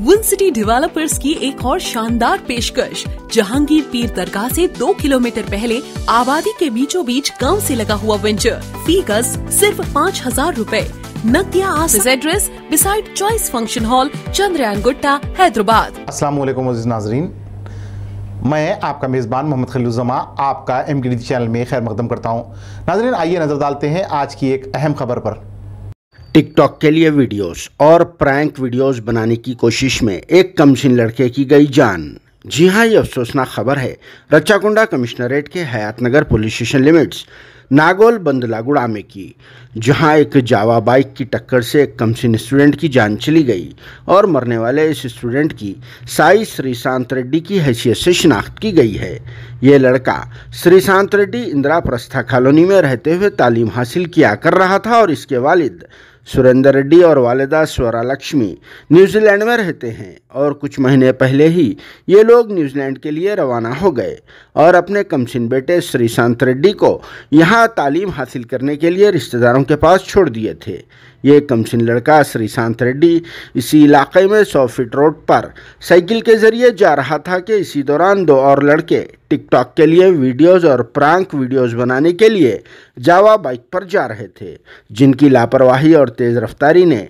win city developers की एक और शानदार पेशकश जहांगीर पीर दरगाह से दो किलोमीटर पहले आबादी के बीचों बीच गांव से लगा हुआ वेंचर फीकस सिर्फ पाँच हजार रूपए नकिया address beside choice function hall Chandrayangutta Hyderabad असला नाजरीन मैं आपका मेज़बान मोहम्मद खलीजुमा आपका एम चैनल में खैर मकदम करता हूँ नाजरीन आइए नज़र डालते हैं आज की एक अहम खबर पर टिकटॉक के लिए वीडियोस और प्रैंक वीडियोस बनाने की कोशिश में एक कमसिन लड़के की गई जान जी हाँ ये अफसोसनाक खबर है रच्चाकुंडा कमिश्नरेट के Hayathnagar police station limits Nagole Bandlaguda में की जहां एक जावा बाइक की टक्कर से एक कमसिन स्टूडेंट की जान चली गई और मरने वाले इस स्टूडेंट की साई श्रीशांत रेड्डी की हैसियत से शिनाख्त की गई है ये लड़का श्रीशांत रेड्डी इंदिरा प्रस्था कॉलोनी में रहते हुए तालीम हासिल किया कर रहा था और इसके वालिद सुरेंद्र रेड्डी और वालदा स्वरा लक्ष्मी न्यूजीलैंड में रहते हैं और कुछ महीने पहले ही ये लोग न्यूजीलैंड के लिए रवाना हो गए और अपने कमसिन बेटे श्री शांत रेड्डी को यहाँ तालीम हासिल करने के लिए रिश्तेदारों के पास छोड़ दिए थे ये कमसिन लड़का श्री शांत रेड्डी इसी इलाके में सौ फीट रोड पर साइकिल के ज़रिए जा रहा था कि इसी दौरान दो और लड़के टिकटॉक के लिए वीडियोस और प्रांक वीडियोस बनाने के लिए जावा बाइक पर जा रहे थे जिनकी लापरवाही और तेज़ रफ्तारी ने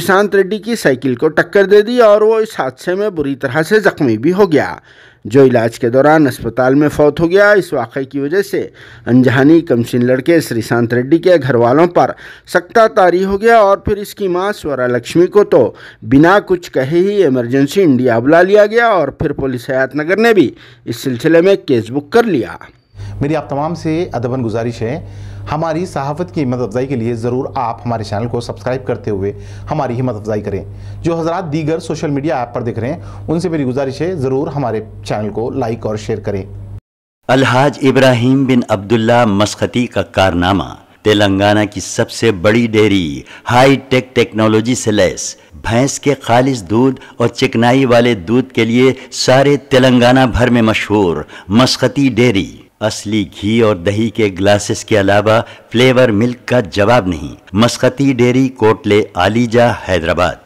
शांत रेड्डी की साइकिल को टक्कर दे दी और वो इस हादसे में बुरी तरह से ज़ख्मी भी हो गया जो इलाज के दौरान अस्पताल में फौत हो गया इस वाक़े की वजह से अनजानी कमसिन लड़के श्रीशांत रेड्डी के घर वालों पर सख्ता तारी हो गया और फिर इसकी माँ स्वरा लक्ष्मी को तो बिना कुछ कहे ही इमरजेंसी इंडिया बुला लिया गया और फिर पुलिस हयात नगर ने भी इस सिलसिले में केस बुक कर लिया मेरी आप तमाम से अदबन गुजारिश है हमारी सहाफ़त की हिम्मत अफजाई के लिए ज़रूर आप हमारे चैनल को सब्सक्राइब करते हुए हमारी हिम्मत अफजाई करें जो हजरा दीगर सोशल मीडिया ऐप पर देख रहे हैं उनसे मेरी गुजारिश है ज़रूर हमारे चैनल को लाइक और शेयर करें अलहाज इब्राहिम बिन अब्दुल्ला मस्खती का कारनामा तेलंगाना की सबसे बड़ी डेयरी हाई टेक टेक्नोलॉजी से लैस भैंस के खालिश दूध और चिकनाई वाले दूध के लिए सारे तेलंगाना भर में मशहूर मस्खती डेयरी असली घी और दही के ग्लासेस के अलावा फ्लेवर मिल्क का जवाब नहीं मस्कती डेरी कोटले आलीजा हैदराबाद